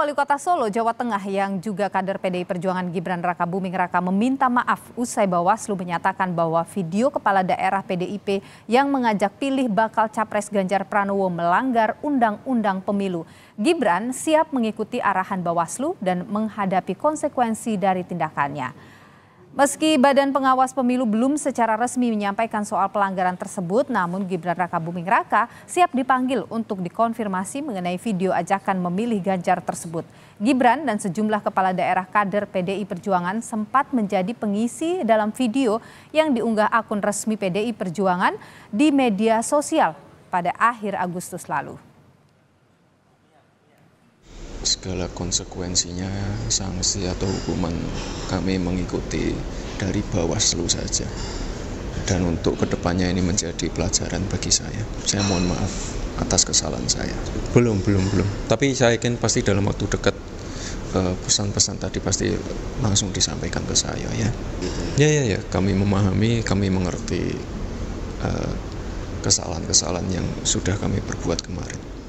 Wali Kota Solo, Jawa Tengah yang juga kader PDI Perjuangan Gibran Raka Buming Raka meminta maaf usai Bawaslu menyatakan bahwa video kepala daerah PDIP yang mengajak pilih bakal capres Ganjar Pranowo melanggar undang-undang pemilu. Gibran siap mengikuti arahan Bawaslu dan menghadapi konsekuensi dari tindakannya. Meski Badan Pengawas Pemilu belum secara resmi menyampaikan soal pelanggaran tersebut, namun Gibran Raka Buming Raka siap dipanggil untuk dikonfirmasi mengenai video ajakan memilih Ganjar tersebut. Gibran dan sejumlah kepala daerah kader PDI Perjuangan sempat menjadi pengisi dalam video yang diunggah akun resmi PDI Perjuangan di media sosial pada akhir Agustus lalu segala konsekuensinya sanksi atau hukuman kami mengikuti dari Bawaslu saja dan untuk kedepannya ini menjadi pelajaran bagi saya saya mohon maaf atas kesalahan saya belum belum belum tapi saya yakin pasti dalam waktu dekat eh, pesan-pesan tadi pasti langsung disampaikan ke saya ya ya ya ya kami memahami kami mengerti eh, kesalahan-kesalahan yang sudah kami perbuat kemarin